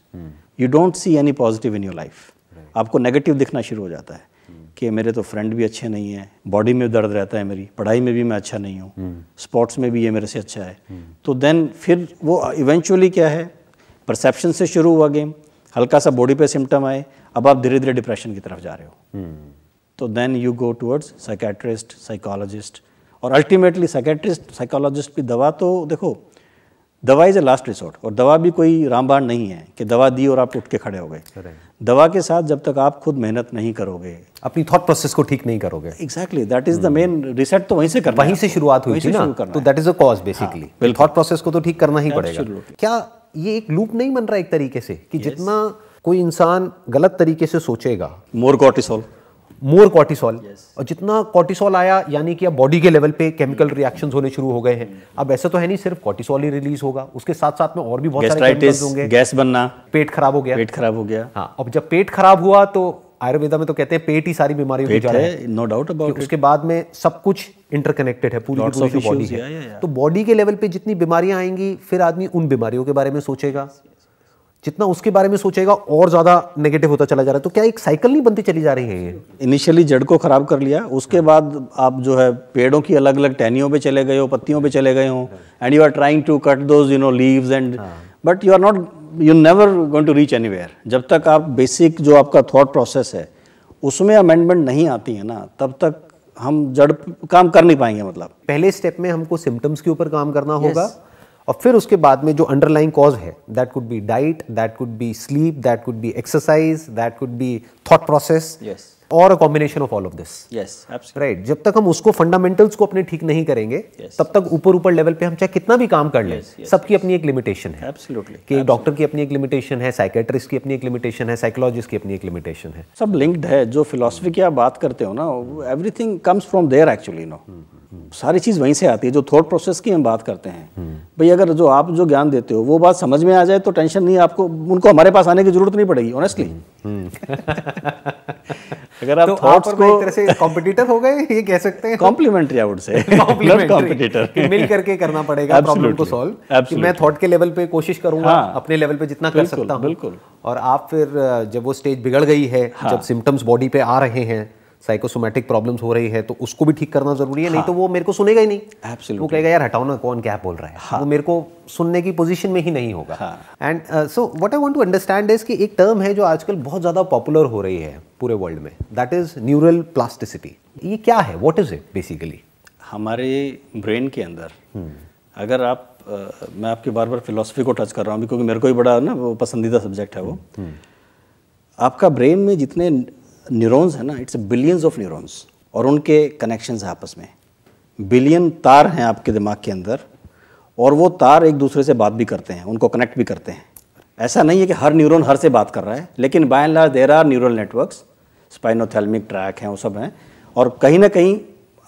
you don't see any positive in your life आपको नेगेटिव दिखना शुरू हो जाता है कि मेरे तो फ्रेंड भी अच्छे नहीं हैं बॉडी में दर्द रहता है मेरी पढ़ाई में भी मैं अच्छा नहीं हूँ स्पोर्ट्स हम्म। में भी ये मेरे से अच्छा है हम्म। तो देन फिर वो इवेंचुअली क्या है परसेप्शन से शुरू हुआ गेम हल्का सा बॉडी पे सिम्टम आए अब आप धीरे धीरे डिप्रेशन की तरफ जा रहे हो हम्म। तो then you go towards psychiatrist psychologist और अल्टीमेटली साइकेट्रिस्ट साइकोलॉजिस्ट की दवा तो देखो दवा इज़ अ लास्ट रिसोर्ट और दवा भी कोई रामबाण नहीं है कि दवा दी और आप उठ के खड़े हो गए दवा के साथ जब तक आप खुद मेहनत नहीं करोगे अपनी थॉट प्रोसेस को ठीक नहीं करोगे exactly that is the main reset तो वहीं से करना वहीं से शुरुआत हुई थी ना तो that is a cause basically thought process को तो ठीक करना ही पड़ेगा क्या ये एक लूप नहीं बन रहा एक तरीके से कि जितना कोई इंसान गलत तरीके से सोचेगा मोर कॉर्टिसोल मोर कॉर्टिसोल और जितना कॉर्टिसोल आया यानी कि अब बॉडी के लेवल पे केमिकल रिएक्शंस hmm. होने शुरू हो गए हैं अब ऐसा तो है नहीं सिर्फ कॉर्टिसोल ही रिलीज होगा उसके साथ साथ में और भी बहुत सारे केमिकल्स होंगे गैस बनना पेट खराब हो गया पेट खराब हो गया हाँ अब जब पेट खराब हुआ तो आयुर्वेदा में तो कहते हैं पेट ही सारी बीमारियों की जड़ है नो डाउट अबाउट उसके बाद में सब कुछ इंटरकनेक्टेड है पूरी पूरी बॉडी है तो बॉडी के लेवल पे जितनी बीमारियां आएंगी फिर आदमी उन बीमारियों के बारे में सोचेगा जितना उसके बारे में सोचेगा और ज्यादा नेगेटिव होता चला जा रहा है तो क्या एक साइकिल नहीं बनती चली जा रही है ये इनिशियली जड़ को खराब कर लिया उसके बाद आप जो है पेड़ों की अलग अलग टहनियों पे चले गए हो पत्तियों पे चले गए हो and you are trying to cut those you know leaves and but you are not you never going to reach any जब तक आप बेसिक जो आपका थाट प्रोसेस है उसमें अमेंडमेंट नहीं आती है ना तब तक हम जड़ काम कर नहीं पाएंगे मतलब पहले स्टेप में हमको सिम्टम्स के ऊपर काम करना होगा yes. और फिर उसके बाद में जो अंडरलाइंग कॉज है that could be diet that could be sleep that could be exercise that could be thought process और a combination of all of this yes right जब तक हम उसको फंडामेंटल्स को अपने ठीक नहीं करेंगे yes. तब तक ऊपर ऊपर लेवल पे हम चाहे कितना भी काम कर लें yes, yes, सबकी yes. अपनी एक लिमिटेशन है एब्सोल्युटली कि डॉक्टर की अपनी एक लिमिटेशन है साइकेट्रिस्ट की अपनी एक लिमिटेशन है साइकोलॉजिस्ट की अपनी एक लिमिटेशन है सब लिंक्ड है जो फिलोसफी की आप बात करते हो ना everything comes from there actually no सारी चीज़ वहीं से आती है जो थॉट प्रोसेस की हम बात करते हैं हम्म। भाई अगर जो आप जो ज्ञान देते हो वो बात समझ में आ जाए तो टेंशन नहीं आपको उनको हमारे पास आने की जरूरत नहीं पड़ेगी ऑनेस्टली अगर आप तो थॉट्स को एक तरह से कॉम्पिटिटर हो गए ये कह सकते हैं कॉम्प्लीमेंट्री आउट से कॉम्पिटिटर मिल करके करना पड़ेगा प्रॉब्लम को सॉल्व कि मैं थॉट के लेवल पे कोशिश करूंगा हाँ, अपने लेवल पे जितना कर सकता हूँ बिल्कुल और आप फिर जब वो स्टेज बिगड़ गई है हाँ। जब सिम्टम्स बॉडी पे आ रहे हैं साइकोसोमेटिक प्रॉब्लम्स हो रही है तो उसको भी ठीक करना जरूरी है हाँ. नहीं तो वो हाँ। मेरे को सुनेगा ही नहीं Absolutely. वो कहेगा यार हटाओ ना कौन क्या बोल रहा है हाँ. वो मेरे को सुनने की पोजीशन में ही नहीं होगा and so what I want to understand is कि एक टर्म है जो आजकल बहुत ज़्यादा पॉपुलर हो रही है पूरे वर्ल्ड में दैट इज़ न्यूरल प्लास्टिसिटी ये क्या है वॉट इज़ इट बेसिकली हमारे ब्रेन के अंदर hmm. अगर आप आ, uh, मैं आपकी बार बार फिलोसफी को टच कर रहा हूँ क्योंकि मेरे को ही बड़ा ना वो पसंदीदा सब्जेक्ट है वो hmm. आपका ब्रेन में जितने न्यूरॉन्स है ना इट्स बिलियंस ऑफ न्यूरॉन्स और उनके कनेक्शंस हैं आपस में बिलियन तार हैं आपके दिमाग के अंदर और वो तार एक दूसरे से बात भी करते हैं उनको कनेक्ट भी करते हैं ऐसा नहीं है कि हर न्यूरॉन हर से बात कर रहा है लेकिन by and large there are neural networks spinothalamic tract हैं वो सब हैं और कहीं ना कहीं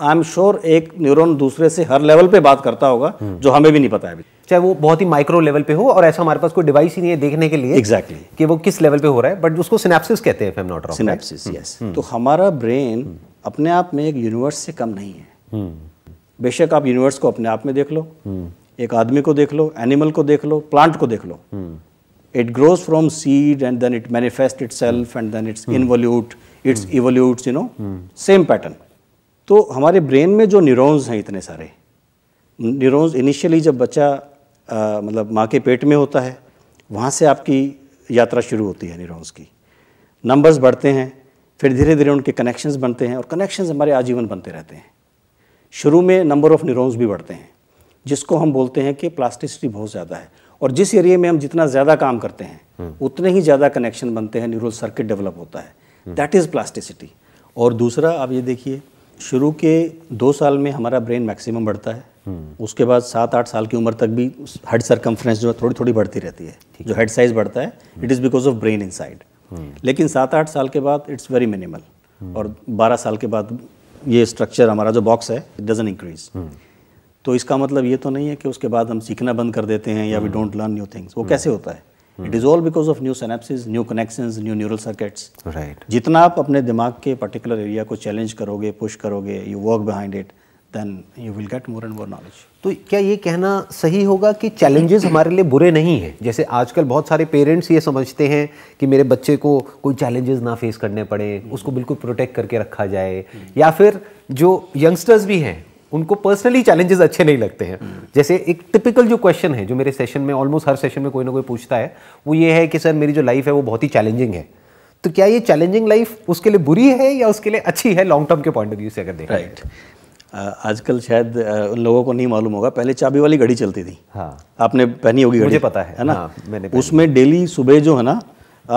आई एम श्योर एक न्यूरॉन दूसरे से हर लेवल पे बात करता होगा जो हमें भी नहीं पता है अभी चाहे वो बहुत ही माइक्रो लेवल पे हो और ऐसा हमारे पास कोई डिवाइस ही नहीं है देखने के लिए exactly. कि वो किस लेवल पे हो रहा है बट उसको सिनेप्सिस कहते हैं नॉट रॉन्ग सिनेप्सिस यस तो हमारा ब्रेन अपने आप में एक यूनिवर्स से कम नहीं है हम्म। बेशक आप यूनिवर्स को अपने आप में देख लो हम्म। एक आदमी को देख लो एनिमल को देख लो प्लांट को देख लो it grows from seed and then it manifest itself and then it's involute it's evolute you know same pattern तो हमारे ब्रेन में जो न्यूरॉन्स हैं इतने सारे न्यूरॉन्स इनिशियली जब बच्चा मतलब माँ के पेट में होता है वहाँ से आपकी यात्रा शुरू होती है न्यूरॉन्स की नंबर्स बढ़ते हैं फिर धीरे धीरे उनके कनेक्शंस बनते हैं और कनेक्शंस हमारे आजीवन बनते रहते हैं शुरू में नंबर ऑफ़ न्यूरॉन्स भी बढ़ते हैं जिसको हम बोलते हैं कि प्लास्टिसिटी बहुत ज़्यादा है और जिस एरिए में हम जितना ज़्यादा काम करते हैं हम्म। उतने ही ज़्यादा कनेक्शन बनते हैं न्यूरल सर्किट डेवलप होता है दैट इज़ प्लास्टिसिटी और दूसरा आप ये देखिए शुरू के दो साल में हमारा ब्रेन मैक्सिमम बढ़ता है हम्म। उसके बाद सात आठ साल की उम्र तक भी हेड सरकमफ्रेंस जो है थोड़ी थोड़ी बढ़ती रहती है जो हेड साइज बढ़ता है it is because of brain in लेकिन सात आठ साल के बाद इट्स वेरी मिनिमल और बारह साल के बाद ये स्ट्रक्चर हमारा जो बॉक्स है इट डजन इंक्रीज तो इसका मतलब ये तो नहीं है कि उसके बाद हम सीखना बंद कर देते हैं या we don't learn new things वो हम्म। कैसे होता है it is all because of new synapses new connection new neural circuits right जितना आप अपने दिमाग के पर्टिकुलर एरिया को चैलेंज करोगे पुश करोगे you work behind it then you will get more and more knowledge. तो क्या ये कहना सही होगा कि challenges हमारे लिए बुरे नहीं हैं जैसे आजकल बहुत सारे पेरेंट्स ये समझते हैं कि मेरे बच्चे को कोई चैलेंजेस ना फेस करने पड़े उसको बिल्कुल प्रोटेक्ट करके रखा जाए या फिर जो यंगस्टर्स भी हैं उनको पर्सनली चैलेंजेस अच्छे नहीं लगते हैं जैसे एक टिपिकल जो क्वेश्चन है जो मेरे सेशन में ऑलमोस्ट हर सेशन में कोई ना कोई पूछता है वो ये है कि सर मेरी जो लाइफ है वो बहुत ही चैलेंजिंग है तो क्या ये चैलेंजिंग लाइफ उसके लिए बुरी है या उसके लिए अच्छी है लॉन्ग टर्म के पॉइंट ऑफ व्यू से अगर देखें राइट right. आजकल शायद उन लोगों को नहीं मालूम होगा पहले चाबी वाली घड़ी चलती थी हाँ आपने पहनी होगी मुझे पता है है ना हाँ, उसमें डेली सुबह जो है ना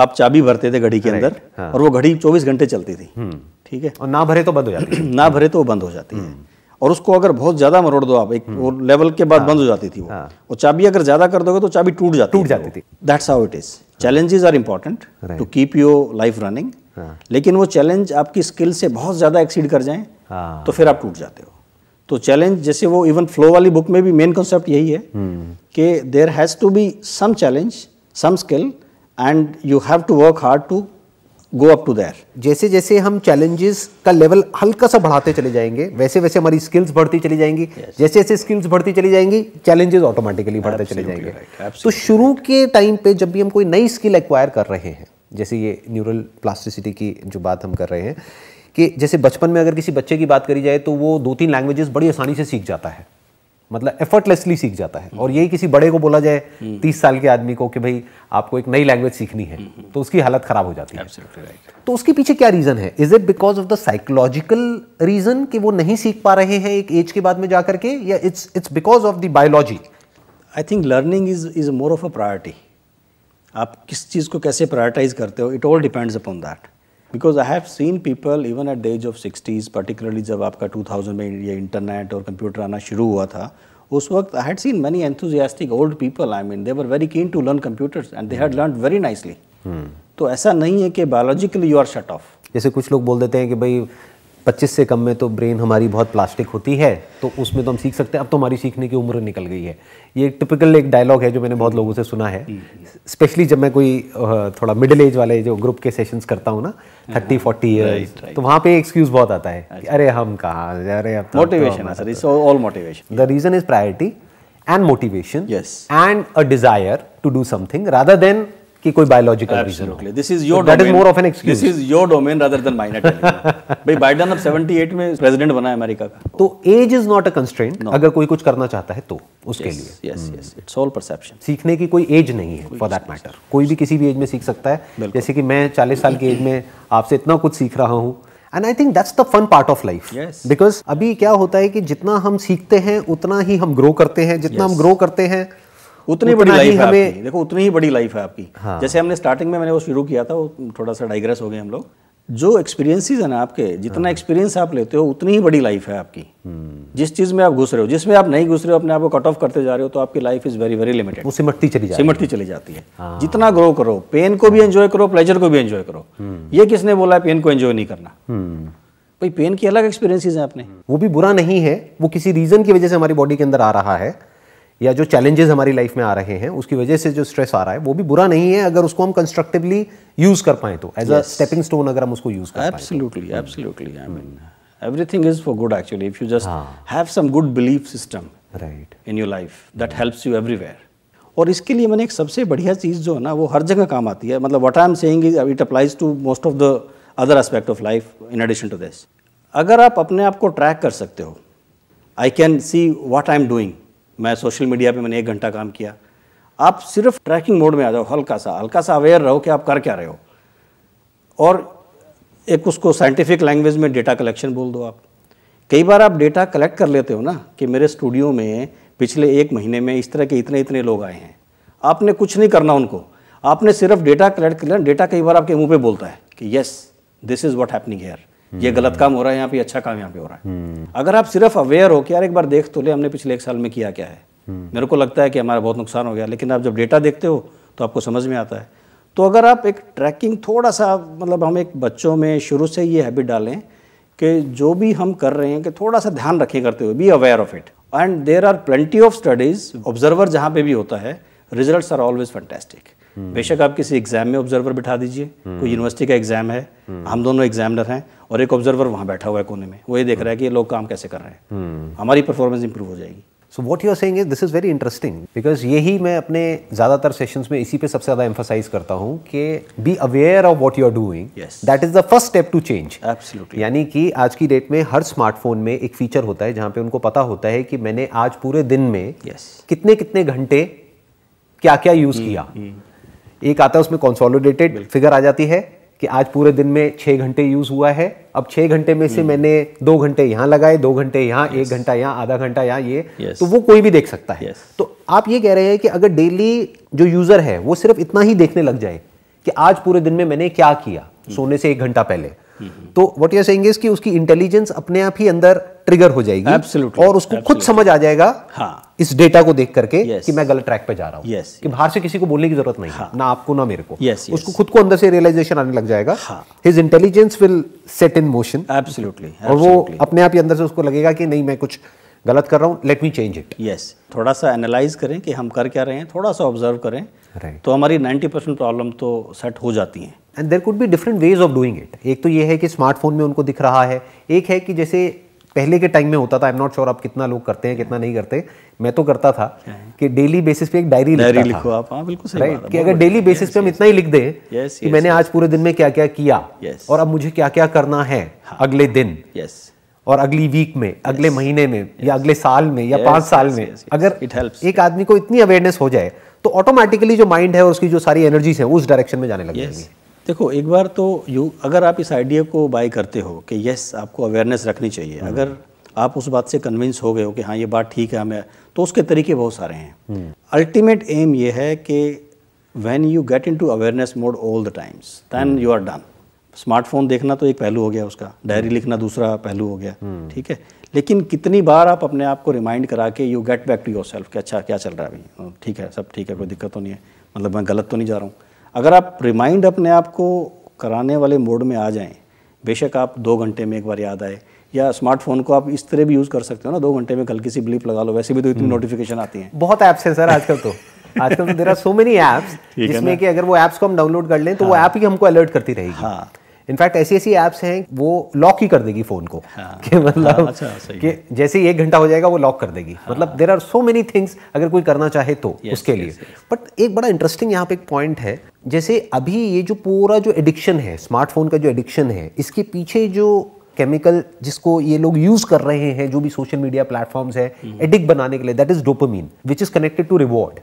आप चाबी भरते थे घड़ी के अंदर हाँ। और वो घड़ी 24 घंटे चलती थी हम्म। ठीक है और ना भरे तो बंद हो जाती ना भरे तो वो बंद हो जाती है हम्म। और उसको अगर बहुत ज्यादा मरोड़ दो आप एक हम्म। वो लेवल के बाद हाँ। बंद हो जाती थी वो हाँ। और चाबी अगर ज्यादा कर दोगे तो चाबी टूट जाती टूट जाती थी that's how it is challenges are important to keep your life running लेकिन वो चैलेंज आपकी स्किल से बहुत ज्यादा एक्सीड कर जाए हाँ। तो फिर आप टूट जाते हो तो चैलेंज जैसे वो इवन फ्लो वाली बुक में भी मेन कॉन्सेप्ट यही है हम्म। कि there has to be some challenge some skill and you have to work hard to go up to there जैसे जैसे हम चैलेंजेस का लेवल हल्का सा बढ़ाते चले जाएंगे वैसे वैसे हमारी स्किल्स बढ़ती चली जाएंगी yes. जैसे जैसे स्किल्स बढ़ती चली जाएंगी चैलेंजेस ऑटोमेटिकली बढ़ते चले जाएंगे right. तो शुरू right. के टाइम पे जब भी हम कोई नई स्किल एक्वायर कर रहे हैं जैसे ये न्यूरल प्लास्टिसिटी की जो बात हम कर रहे हैं कि जैसे बचपन में अगर किसी बच्चे की बात करी जाए तो वो दो तीन लैंग्वेजेस बड़ी आसानी से सीख जाता है मतलब एफर्टलेसली सीख जाता है और यही किसी बड़े को बोला जाए हम्म। तीस साल के आदमी को कि भाई आपको एक नई लैंग्वेज सीखनी है हम्म। तो उसकी हालत खराब हो जाती है तो उसके पीछे क्या रीज़न है is it because of the psychological reason कि वो नहीं सीख पा रहे हैं एक एज के बाद में जा करके या it's it's because of the biology I think learning is is more of a priority आप किस चीज़ को कैसे प्रायोरिटाइज करते हो it all depends upon that because I have seen people even at the age of sixties particularly जब आपका two thousand में ये इंटरनेट और कंप्यूटर आना शुरू हुआ था उस वक्त I had seen many enthusiastic old people I mean they were very keen to learn computers and they had learn very nicely तो ऐसा नहीं है कि biologically you are shut off जैसे कुछ लोग बोल देते हैं कि भाई पच्चीस से कम में तो ब्रेन हमारी बहुत प्लास्टिक होती है तो उसमें तो हम सीख सकते हैं अब तो हमारी सीखने की उम्र निकल गई है ये टिपिकल एक डायलॉग है जो मैंने बहुत लोगों से सुना है स्पेशली हम्म। जब मैं कोई थोड़ा मिडिल एज वाले जो ग्रुप के सेशंस करता हूँ ना थर्टी फोर्टी ईयर तो वहाँ पे एक्सक्यूज बहुत आता है अच्छा। अरे हम कहाँ अरे अब motivation all motivation the reason is priority and motivation and a desire to do something rather than कि कोई बायोलॉजिकल रीजन हो this is your that is more of an excuse this is your domain rather than mine भाई Biden अब 78 में president बना है America का तो age is not a constraint अगर कोई कुछ करना चाहता है तो उसके yes, लिए yes yes it's all perception सीखने की कोई एज नहीं है फॉर दैट मैटर कोई भी किसी भी एज में सीख सकता है जैसे कि मैं 40 साल की एज में आपसे इतना कुछ सीख रहा हूं and I think that's the fun part of life because अभी क्या होता है कि जितना हम सीखते हैं उतना ही हम ग्रो करते हैं जितना yes. हम ग्रो करते हैं उतनी बड़ी लाइफ है आपकी देखो उतनी ही बड़ी लाइफ है आपकी हाँ। जैसे हमने स्टार्टिंग में मैंने वो शुरू किया था वो थोड़ा सा डाइग्रेस हो गए हम लोग जो एक्सपीरियंसेस है ना आपके जितना एक्सपीरियंस हाँ। आप लेते हो उतनी ही बड़ी लाइफ है आपकी हम्म। जिस चीज में आप घुस रहे हो जिसमें आप नहीं घुस रहे हो अपने आप को कट ऑफ करते जा रहे हो तो आपकी life is very very limited वो सिमटती चली जाती सिमटती चली जाती है हाँ। जितना ग्रो करो पेन को भी एंजॉय करो प्लेजर को भी एंजॉय करो हम्म। ये किसने बोला पेन को एंजॉय नहीं करना हम्म। भाई पेन की अलग एक्सपीरियंसिस है आपने वो भी बुरा नहीं है वो किसी रीजन की वजह से हमारी बॉडी के अंदर आ रहा है या जो चैलेंजेस हमारी लाइफ में आ रहे हैं उसकी वजह से जो स्ट्रेस आ रहा है वो भी बुरा नहीं है अगर उसको हम कंस्ट्रक्टिवली यूज कर पाए तो एज अ स्टेपिंग स्टोन अगर हम उसको यूज कर absolutely absolutely I mean everything is for good actually if you just have some good belief system right in your life that helps you everywhere और इसके लिए मैंने एक सबसे बढ़िया चीज़ जो है ना वो हर जगह काम आती है मतलब what I am saying is it applies to most of the other aspect of life in addition to this अगर आप अपने आप को ट्रैक कर सकते हो I can see what I am doing मैं सोशल मीडिया पे मैंने एक घंटा काम किया आप सिर्फ ट्रैकिंग मोड में आ जाओ हल्का सा हल्का सा अवेयर रहो कि आप कर क्या रहे हो और एक उसको साइंटिफिक लैंग्वेज में डेटा कलेक्शन बोल दो आप कई बार आप डेटा कलेक्ट कर लेते हो ना कि मेरे स्टूडियो में पिछले एक महीने में इस तरह के इतने इतने लोग आए हैं आपने कुछ नहीं करना उनको आपने सिर्फ डेटा कलेक्ट कर लिया डेटा कई बार आपके मुंह पे बोलता है कि yes this is what happening here ये गलत काम हो रहा है यहाँ पे अच्छा काम यहाँ पे हो रहा है अगर आप सिर्फ अवेयर हो कि यार एक बार देख तो ले हमने पिछले एक साल में किया क्या है मेरे को लगता है कि हमारा बहुत नुकसान हो गया लेकिन आप जब डेटा देखते हो तो आपको समझ में आता है तो अगर आप एक ट्रैकिंग थोड़ा सा मतलब हम एक बच्चों में शुरू से ये हैबिट डालें कि जो भी हम कर रहे हैं कि थोड़ा सा ध्यान रखें करते हुए be aware of it and there are plenty of studies observer जहाँ पे भी होता है रिजल्ट आर ऑलवेज फंटेस्टिक बेशक आप किसी एग्जाम में ऑब्जर्वर बिठा दीजिए कोई यूनिवर्सिटी का एग्जाम है हम दोनों एग्जामिनर हैं और एक ऑब्जर्वर वहाँ बैठा हुआ है कोने में वो ये देख रहा है कि ये लोग काम कैसे कर रहे हैं हमारी परफॉर्मेंस इंप्रूव हो जाएगी so what you are saying is this is very interesting because यही मैं अपने ज़्यादातर सेशंस में इसी पे सबसे ज़्यादा एम्फोसाइज करता हूँ कि be aware of what you are doing that is the first step to change यानी कि आज की डेट में हर स्मार्टफोन में एक फीचर होता है जहाँ पे उनको पता होता है कि मैंने आज पूरे दिन में yes. कितने कितने घंटे क्या क्या यूज़ किया hmm. एक आता है उसमें कंसोलिडेटेड फिगर आ जाती है कि आज पूरे दिन में छः घंटे यूज़ हुआ है अब छः घंटे में से हम्म। मैंने दो घंटे यहाँ लगाए दो घंटे यहाँ एक घंटा यहाँ आधा घंटा यहाँ ये तो वो कोई भी देख सकता है तो आप ये कह रहे हैं कि अगर डेली जो यूज़र है वो सिर्फ इतना ही देखने लग जाए कि आज पूरे दिन में मैंने क्या किया हम्म। सोने से एक घंटा पहले हम्म। तो वट यू सेइंग इज कि उसकी इंटेलिजेंस अपने आप ही अंदर ट्रिगर हो जाएगी Absolutely. और उसको Absolutely. खुद समझ आ जाएगा हाँ. इस डेटा को देख करके yes. कि मैं गलत ट्रैक पे जा रहा हूँ yes, कि बाहर से किसी को बोलने की जरूरत नहीं हाँ. ना आपको ना मेरे को yes, yes. उसको खुद को अंदर से रियलाइजेशन आने लग जाएगा his intelligence will set in motion absolutely और वो अपने आप ही अंदर से उसको लगेगा कि नहीं मैं कुछ गलत कर रहा हूँ let me change it yes थोड़ा सा एनालाइज करें कि हम कर क्या रहे हैं थोड़ा सा ऑब्जर्व करें right. तो हमारी 90 परसेंट प्रॉब्लम तो सेट हो जाती हैं and there could be different ways of doing it एक तो ये है कि स्मार्टफोन में उनको दिख रहा है एक है कि जैसे पहले के टाइम में होता था आई एम नॉट श्योर आप कितना लोग करते हैं कितना नहीं करते मैं तो करता था हाँ। कि डेली बेसिस पे एक डायरी डायरी लिखो आप हाँ, बिल्कुल सही राइट कि अगर डेली बेसिस पे हम इतना ही लिख दें कि मैंने आज पूरे दिन में क्या क्या किया और अब मुझे क्या क्या करना है हाँ। अगले दिन और अगली वीक में अगले महीने में या अगले साल में या पांच साल में अगर एक आदमी को इतनी अवेयरनेस हो जाए तो ऑटोमेटिकली जो माइंड है और उसकी जो सारी एनर्जीज है उस डायरेक्शन में जाने लग जाएंगी देखो एक बार तो यू अगर आप इस आइडिया को बाय करते हो कि यस आपको अवेयरनेस रखनी चाहिए हम्म। अगर आप उस बात से कन्विंस हो गए हो कि हाँ ये बात ठीक है हमें तो उसके तरीके बहुत सारे हैं अल्टीमेट एम हम्म। ये है कि when you get into awareness mode all the times then you are done smartphone देखना तो एक पहलू हो गया उसका डायरी हम्म। लिखना दूसरा पहलू हो गया ठीक है लेकिन कितनी बार आप अपने आप को रिमाइंड करा के you get back to yourself कि अच्छा क्या चल रहा है अभी ठीक है सब ठीक है कोई दिक्कत तो नहीं है मतलब मैं गलत तो नहीं जा रहा हूँ अगर आप रिमाइंड अपने आप को कराने वाले मोड में आ जाएं बेशक आप दो घंटे में एक बार याद आए या स्मार्टफोन को आप इस तरह भी यूज़ कर सकते हो ना दो घंटे में हल्की सी ब्लिप लगा लो वैसे भी तो इतनी नोटिफिकेशन हम्म। आती हैं बहुत ऐप्स हैं सर आजकल तो आजकल तो there are so many apps जिसमें कि अगर वो ऐप्स को हम डाउनलोड कर लें तो हाँ। वो ऐप ही हमको अलर्ट करती रहेगी हाँ इनफैक्ट ऐसी ऐसी ऐप्स हैं वो लॉक ही कर देगी फोन को हाँ, कि मतलब हाँ, अच्छा, कि जैसे ही एक घंटा हो जाएगा वो लॉक कर देगी हाँ, मतलब there are so many things अगर कोई करना चाहे तो yes, उसके yes, लिए बट yes. एक बड़ा इंटरेस्टिंग यहाँ पे एक पॉइंट है जैसे अभी ये जो पूरा जो एडिक्शन है स्मार्टफोन का जो एडिक्शन है इसके पीछे जो केमिकल जिसको ये लोग यूज कर रहे हैं जो भी सोशल मीडिया प्लेटफॉर्म्स है एडिक्ट बनाने के लिए that is dopamine which is connected to reward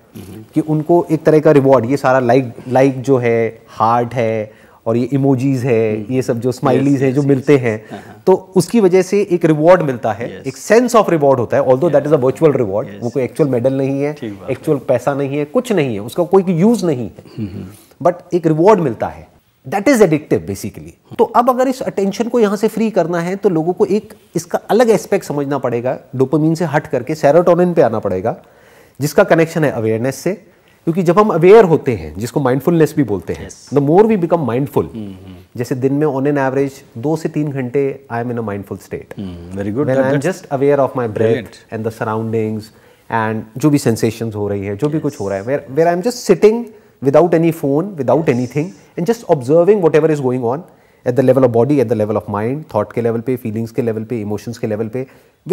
कि उनको एक तरह का रिवॉर्ड ये सारा लाइक लाइक जो है हार्ट है और ये इमोजीज है हम्म। ये सब जो स्माइलीज है जो मिलते हैं हाँ, हाँ। तो उसकी वजह से एक रिवॉर्ड मिलता है एक सेंस ऑफ रिवॉर्ड होता है although that is a virtual reward वो कोई एक्चुअल मेडल नहीं है एक्चुअल पैसा नहीं है कुछ नहीं है उसका कोई यूज नहीं है हम्म, हम्म। बट एक रिवॉर्ड मिलता है दैट इज एडिक्टिव बेसिकली तो अब अगर इस अटेंशन को यहां से फ्री करना है तो लोगों को एक इसका अलग एस्पेक्ट समझना पड़ेगा डोपामीन से हट करके सेरोटोनिन पे आना पड़ेगा जिसका कनेक्शन है अवेयरनेस से क्योंकि जब हम अवेयर होते हैं जिसको माइंडफुलनेस भी बोलते हैं the more we become mindful जैसे दिन में ऑन एन एवरेज दो से तीन घंटे I am in a mindful state very good I am just aware of my breath and the surroundings and जो भी सेंसेशंस हो रही है जो yes. भी कुछ हो रहा है where I am just sitting without any phone, without yes. anything, and just observing whatever is going on at the level of body, at the level of mind, thought ke level pe, feelings ke level pe, emotions ke level pe,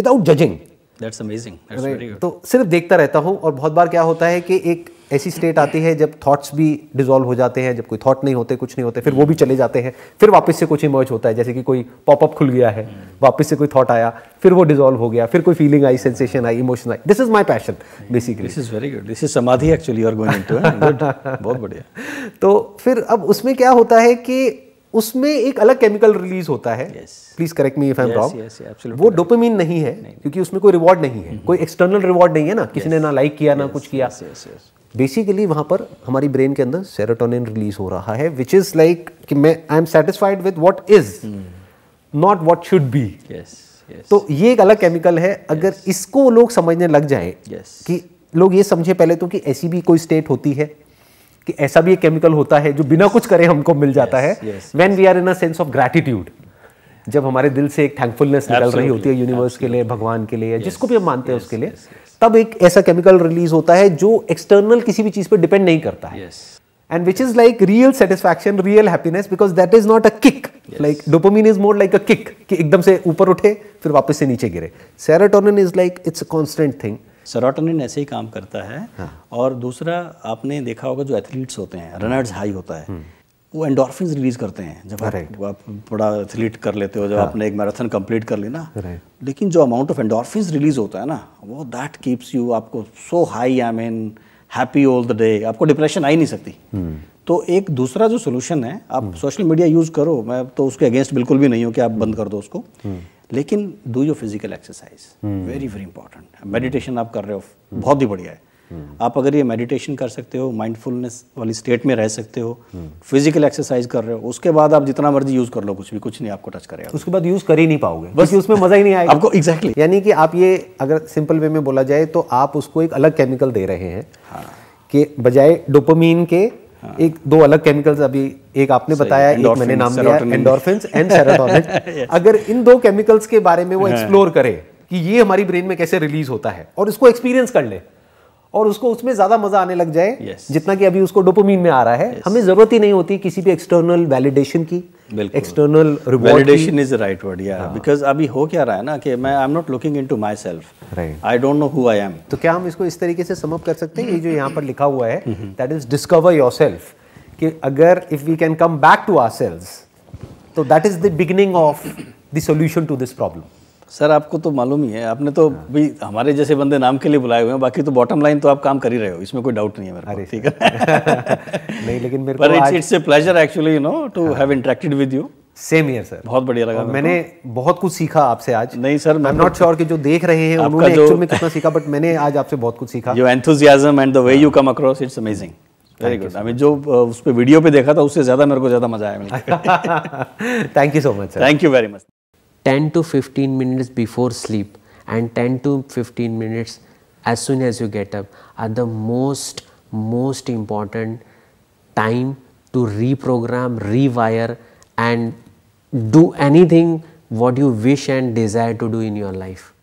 without judging. That's amazing. That's right. very good. तो सिर्फ देखता रहता हूँ और बहुत बार क्या होता है कि एक ऐसी स्टेट आती है जब थॉट्स भी डिजोल्व हो जाते हैं जब कोई थॉट नहीं होते कुछ नहीं होते फिर वो भी चले जाते हैं फिर वापस से कुछ इमर्ज होता है जैसे कि कोई पॉपअप खुल गया है वापस से कोई थॉट आया फिर वो डिजोल्व हो गया फिर कोई फीलिंग आई सेंसेशन आई इमोशन आई this is my passion basically this is very good this is samadhi actually और गोइंग टू बहुत बढ़िया तो फिर अब उसमें क्या होता है कि उसमें एक अलग केमिकल रिलीज होता है please correct me if I am wrong वो डोपामिन नहीं है नहीं, क्योंकि उसमें कोई रिवॉर्ड नहीं है हम्म, कोई एक्सटर्नल हम्म। रिवॉर्ड नहीं है ना किसी yes. ने ना लाइक किया yes, ना कुछ किया yes, बेसिकली वहाँ पर हमारी ब्रेन के अंदर सेरोटोनिन रिलीज हो रहा है विच इज़ लाइक कि मैं I am satisfied with what is not what should be तो ये एक अलग केमिकल है अगर yes. इसको लोग समझने लग जाए yes. कि लोग ये समझे पहले तो कि ऐसी भी कोई स्टेट होती है कि ऐसा भी एक केमिकल होता है जो बिना कुछ करे हमको मिल जाता है when we are in a sense of gratitude जब हमारे दिल से एक थैंकफुलनेस निकल रही होती है यूनिवर्स के लिए भगवान के लिए yes, जिसको भी हम मानते हैं उसके लिए तब एक ऐसा केमिकल रिलीज होता है जो एक्सटर्नल किसी भी चीज पर डिपेंड नहीं करता है and which is like real satisfaction real happiness because that is not a kick like dopamine is more like a kick कि एकदम से ऊपर उठे फिर वापस से नीचे गिरे serotonin is like it's a constant thing serotonin ऐसे ही काम करता है हाँ. और दूसरा आपने देखा होगा जो एथलीट्स होते हैं रनर्स हाई होता है हम्म। वो एंडोरफिन रिलीज करते हैं जब आप, आप बड़ा एथलीट कर लेते हो जब हाँ. आपने एक मैराथन कंप्लीट कर ली ना लेकिन जो अमाउंट ऑफ एंडोरफिन रिलीज होता है ना वो दैट कीप्स यू आपको so high I mean happy all the day आपको डिप्रेशन आ ही नहीं सकती hmm. तो एक दूसरा जो सोल्यूशन है आप hmm. सोशल मीडिया यूज़ करो मैं तो उसके अगेंस्ट बिल्कुल भी नहीं हूँ कि आप hmm. बंद कर दो उसको hmm. लेकिन do your physical exercise very very important meditation आप कर रहे हो बहुत ही बढ़िया है आप अगर ये मेडिटेशन कर सकते हो माइंडफुलनेस वाली स्टेट में रह सकते हो फिजिकल एक्सरसाइज कर रहे हो उसके बाद आप जितना मर्जी यूज कर लो कुछ भी कुछ नहीं आपको टच करेगा उसके बाद यूज कर ही नहीं पाओगे बस उसमें मजा ही नहीं आएगा आपको एग्जैक्टली exactly. यानी कि आप ये अगर सिंपल वे में बोला जाए तो आप उसको एक अलग केमिकल दे रहे हैं हाँ। कि बजाय डोपामीन के हाँ। एक दो अलग केमिकल्स अभी एक आपने बताया एक मैंने नाम लिया एंडोर्फिन एंड सेरोटोनिन अगर इन दो केमिकल्स के बारे में वो एक्सप्लोर हाँ। करे कि ये हमारी ब्रेन में कैसे रिलीज होता है और इसको एक्सपीरियंस कर ले और उसको उसमें ज्यादा मजा आने लग जाए yes. जितना कि अभी उसको डोपोमीन में आ रहा है yes. हमें जरूरत ही नहीं होती किसी भी एक्सटर्नल वैलिडेशन की external validation is right word या बिकॉज अभी हो क्या रहा है ना कि मैं I am not looking into myself I don't know who I am तो क्या हम इसको इस तरीके से समअप कर सकते हैं ये जो यहाँ पर लिखा हुआ है that is discover yourself कि अगर if we can come back to our ourselves तो that is the beginning of the solution to this problem sir आपको तो मालूम ही है आपने तो हाँ। भी हमारे जैसे बंदे नाम के लिए बुलाए हुए हैं बाकी तो बॉटम लाइन तो आप काम कर ही रहे हो इसमें कोई डाउट नहीं है मेरे को ठीक है नहीं लेकिन मेरे पर it's it's a pleasure actually you know to have interacted with you same year sir बहुत बढ़िया लगा मैंने बहुत कुछ सीखा आपसे आज नहीं sir I am not sure कि जो देख रहे हैं उन्होंने एक्चुअल में कितना सीखा बट मैंने आज आपसे बहुत कुछ सीखा your enthusiasm and the way you come across it's amazing very good I जो uh, उस पर वीडियो पे देखा था उससे ज्यादा मेरे को ज्यादा मजा आया thank you so much sir thank you very much 10 to 15 minutes before sleep and 10 to 15 minutes as soon as you get up are the most most important time to reprogram rewire and do anything what you wish and desire to do in your life